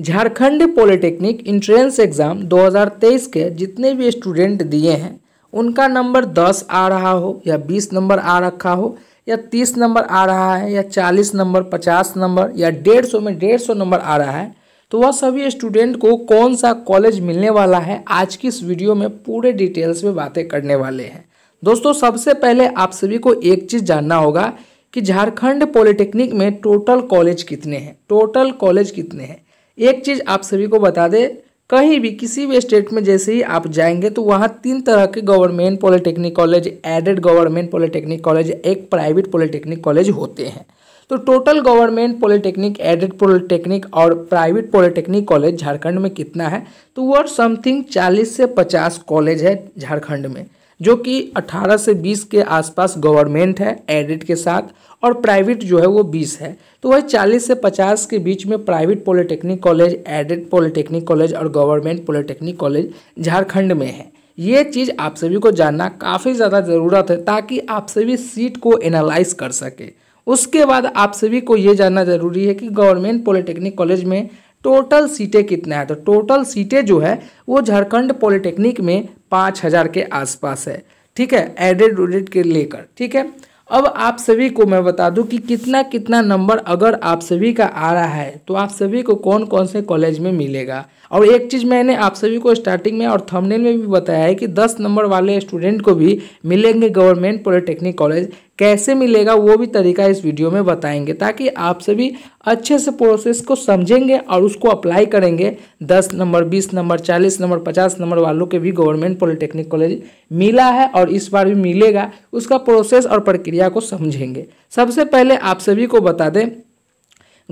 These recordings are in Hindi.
झारखंड पॉलिटेक्निक इंट्रेंस एग्ज़ाम 2023 के जितने भी स्टूडेंट दिए हैं उनका नंबर 10 आ रहा हो या 20 नंबर आ रखा हो या 30 नंबर आ रहा है या 40 नंबर 50 नंबर या 150 में 150 नंबर आ रहा है तो वह सभी स्टूडेंट को कौन सा कॉलेज मिलने वाला है आज की इस वीडियो में पूरे डिटेल्स में बातें करने वाले हैं दोस्तों सबसे पहले आप सभी को एक चीज़ जानना होगा कि झारखंड पॉलिटेक्निक में टोटल कॉलेज कितने हैं टोटल कॉलेज कितने हैं एक चीज़ आप सभी को बता दें कहीं भी किसी भी स्टेट में जैसे ही आप जाएंगे तो वहाँ तीन तरह के government polytechnic college aided government polytechnic college एक प्राइवेट पॉलिटेक्निक कॉलेज होते हैं तो total government polytechnic aided polytechnic और प्राइवेट पॉलिटेक्निक कॉलेज झारखंड में कितना है तो वह समथिंग चालीस से पचास कॉलेज है झारखंड में जो कि 18 से 20 के आसपास गवर्नमेंट है एडेड के साथ और प्राइवेट जो है वो बीस है तो वही चालीस से पचास के बीच में private polytechnic college aided polytechnic college और गवर्नमेंट पॉलिटेक्निक कॉलेज झारखंड में है ये चीज़ आप सभी को जानना काफ़ी ज़्यादा ज़रूरत है ताकि आप सभी सीट को एनालाइज कर सके उसके बाद आप सभी को ये जानना ज़रूरी है कि गवर्नमेंट पॉलिटेक्निक कॉलेज में टोटल सीटें कितना है तो टोटल सीटें जो है वो झारखंड पॉलिटेक्निक में पाँच हज़ार के आसपास है ठीक है एडेड उडेड के लेकर ठीक है अब आप सभी को मैं बता दूं कि कितना कितना नंबर अगर आप सभी का आ रहा है तो आप सभी को कौन कौन से कॉलेज में मिलेगा और एक चीज़ मैंने आप सभी को स्टार्टिंग में और थंबनेल में भी बताया है कि 10 नंबर वाले स्टूडेंट को भी मिलेंगे गवर्नमेंट पॉलिटेक्निक कॉलेज कैसे मिलेगा वो भी तरीका इस वीडियो में बताएंगे ताकि आप सभी अच्छे से प्रोसेस को समझेंगे और उसको अप्लाई करेंगे दस नंबर बीस नंबर चालीस नंबर पचास नंबर वालों के भी गवर्नमेंट पॉलिटेक्निक कॉलेज मिला है और इस बार भी मिलेगा उसका प्रोसेस और प्रक्रिया को समझेंगे सबसे पहले आप सभी को बता दें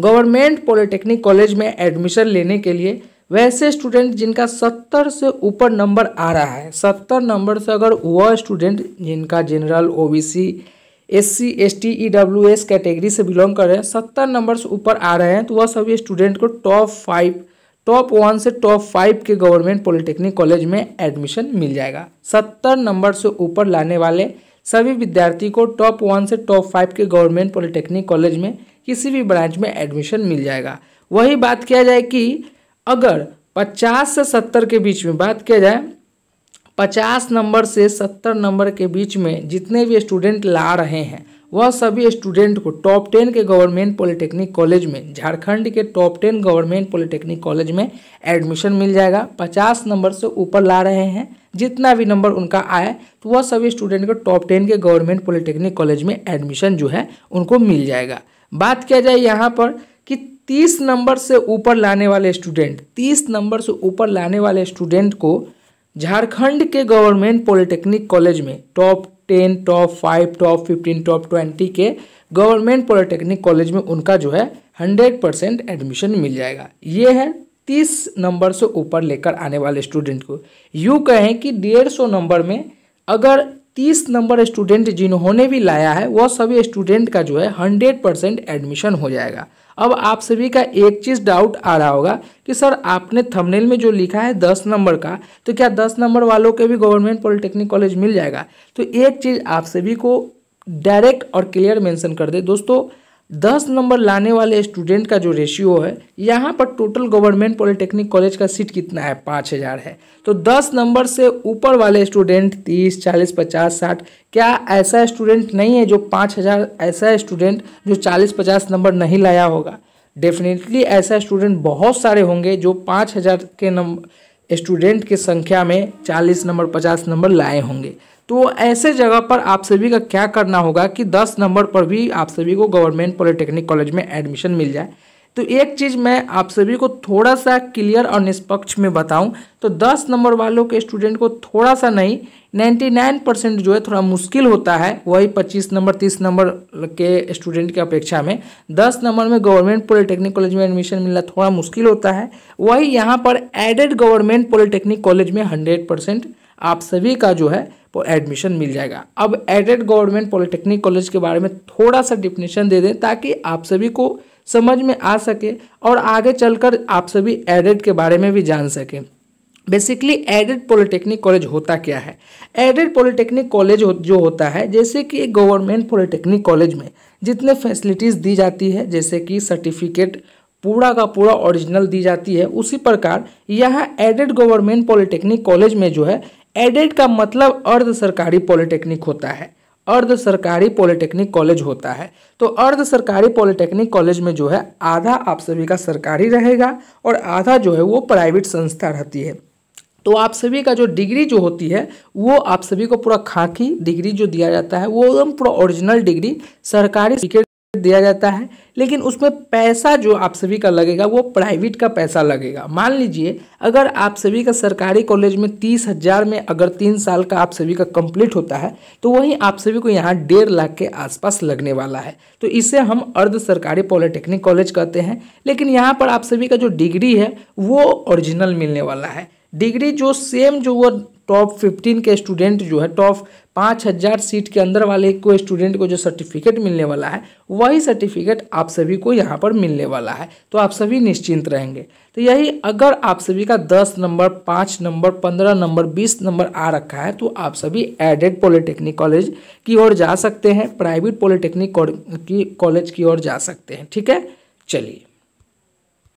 गवर्नमेंट पॉलिटेक्निक कॉलेज में एडमिशन लेने के लिए वैसे स्टूडेंट जिनका सत्तर से ऊपर नंबर आ रहा है सत्तर नंबर से अगर वह स्टूडेंट जिनका general OBC S C S T E W S category से बिलोंग कर रहे हैं सत्तर नंबर से ऊपर आ रहे हैं तो वह सभी स्टूडेंट को टॉप फाइव टॉप वन से टॉप फाइव के गवर्नमेंट पॉलिटेक्निक कॉलेज में एडमिशन मिल जाएगा सत्तर नंबर से ऊपर लाने वाले सभी विद्यार्थी को टॉप वन से टॉप फाइव के गवर्नमेंट पॉलिटेक्निक कॉलेज में किसी भी ब्रांच में एडमिशन मिल जाएगा वही बात किया जाए कि अगर पचास से सत्तर के बीच में बात किया जाए पचास नंबर से सत्तर नंबर के बीच में जितने भी स्टूडेंट ला रहे हैं वह सभी स्टूडेंट को टॉप टेन के गवर्नमेंट पॉलिटेक्निक कॉलेज में झारखंड के top ten government polytechnic college में एडमिशन मिल जाएगा पचास नंबर से ऊपर ला रहे हैं जितना भी नंबर उनका आए तो वह सभी स्टूडेंट को टॉप टेन के गवर्नमेंट पॉलिटेक्निक कॉलेज में एडमिशन जो है उनको मिल जाएगा बात किया जाए यहाँ पर कि तीस नंबर से ऊपर लाने वाले स्टूडेंट तीस नंबर से ऊपर लाने वाले स्टूडेंट को झारखंड के गवर्नमेंट पॉलिटेक्निक कॉलेज में top ten top five top fifteen top twenty के गवर्नमेंट पॉलिटेक्निक कॉलेज में उनका जो है हंड्रेड परसेंट एडमिशन मिल जाएगा ये है तीस नंबर से ऊपर लेकर आने वाले स्टूडेंट को यूँ कहें कि डेढ़ सौ नंबर में अगर तीस नंबर स्टूडेंट जिन्होंने भी लाया है वह सभी स्टूडेंट का जो है हंड्रेड परसेंट एडमिशन हो जाएगा अब आप सभी का एक चीज़ डाउट आ रहा होगा कि सर आपने थंबनेल में जो लिखा है दस नंबर का तो क्या दस नंबर वालों के भी गवर्नमेंट पॉलिटेक्निक कॉलेज मिल जाएगा तो एक चीज़ आप सभी को डायरेक्ट और क्लियर मेंशन कर दे दोस्तों दस नंबर लाने वाले स्टूडेंट का जो रेशियो है यहाँ पर टोटल गवर्नमेंट पॉलिटेक्निक कॉलेज का सीट कितना है पाँच हज़ार है तो दस नंबर से ऊपर वाले स्टूडेंट तीस चालीस पचास साठ क्या ऐसा स्टूडेंट नहीं है जो पाँच हज़ार ऐसा स्टूडेंट जो चालीस पचास नंबर नहीं लाया होगा डेफिनेटली ऐसा स्टूडेंट बहुत सारे होंगे जो पाँच हज़ार के नंबर स्टूडेंट के संख्या में चालीस नंबर पचास नंबर लाए होंगे तो ऐसे जगह पर आप सभी का क्या करना होगा कि दस नंबर पर भी आप सभी को गवर्नमेंट पॉलिटेक्निक कॉलेज में एडमिशन मिल जाए तो एक चीज़ मैं आप सभी को थोड़ा सा क्लियर और निष्पक्ष में बताऊं तो 10 नंबर वालों के स्टूडेंट को थोड़ा सा नहीं 99 परसेंट जो है थोड़ा मुश्किल होता है वही 25 नंबर 30 नंबर के स्टूडेंट की अपेक्षा में 10 नंबर में गवर्नमेंट पॉलिटेक्निक कॉलेज में एडमिशन मिलना थोड़ा मुश्किल होता है वही यहाँ पर एडेड गवर्नमेंट पॉलिटेक्निक कॉलेज में हंड्रेड परसेंट आप सभी का जो है वो एडमिशन मिल जाएगा अब एडेड गवर्नमेंट पॉलिटेक्निक कॉलेज के बारे में थोड़ा सा डिफिनेशन दे दें ताकि आप सभी को समझ में आ सके और आगे चलकर आप सभी एडेड के बारे में भी जान सकें बेसिकली एडेड पॉलिटेक्निक कॉलेज होता क्या है एडेड पॉलिटेक्निक कॉलेज जो होता है जैसे कि गवर्नमेंट पॉलिटेक्निक कॉलेज में जितने फैसिलिटीज़ दी जाती है जैसे कि सर्टिफिकेट पूरा का पूरा ओरिजिनल दी जाती है उसी प्रकार यह एडेड गवर्नमेंट पॉलिटेक्निक कॉलेज में जो है एडेड का मतलब अर्ध सरकारी पॉलिटेक्निक होता है अर्ध सरकारी पॉलिटेक्निक कॉलेज होता है तो अर्ध सरकारी पॉलिटेक्निक कॉलेज में जो है आधा आप सभी का सरकारी रहेगा और आधा जो है वो प्राइवेट संस्था रहती है तो आप सभी का जो डिग्री जो होती है वो आप सभी को पूरा खाकी डिग्री जो दिया जाता है वो एकदम पूरा ओरिजिनल डिग्री सरकारी दिया जाता है लेकिन उसमें पैसा जो आप सभी का लगेगा वो प्राइवेट का पैसा लगेगा मान लीजिए अगर आप सभी का सरकारी कॉलेज में तीस हज़ार में अगर तीन साल का आप सभी का कंप्लीट होता है तो वही आप सभी को यहाँ डेढ़ लाख के आसपास लगने वाला है तो इसे हम अर्ध सरकारी पॉलिटेक्निक कॉलेज कहते हैं लेकिन यहाँ पर आप सभी का जो डिग्री है वो ओरिजिनल मिलने वाला है डिग्री जो सेम जो वो टॉप फिफ्टीन के स्टूडेंट जो है टॉप पाँच हज़ार सीट के अंदर वाले को स्टूडेंट को जो सर्टिफिकेट मिलने वाला है वही सर्टिफिकेट आप सभी को यहाँ पर मिलने वाला है तो आप सभी निश्चिंत रहेंगे तो यही अगर आप सभी का दस नंबर पाँच नंबर पंद्रह नंबर बीस नंबर आ रखा है तो आप सभी एडेड पॉलिटेक्निक कॉलेज की ओर जा सकते हैं प्राइवेट पॉलिटेक्निक कॉलेज की ओर जा सकते हैं ठीक है चलिए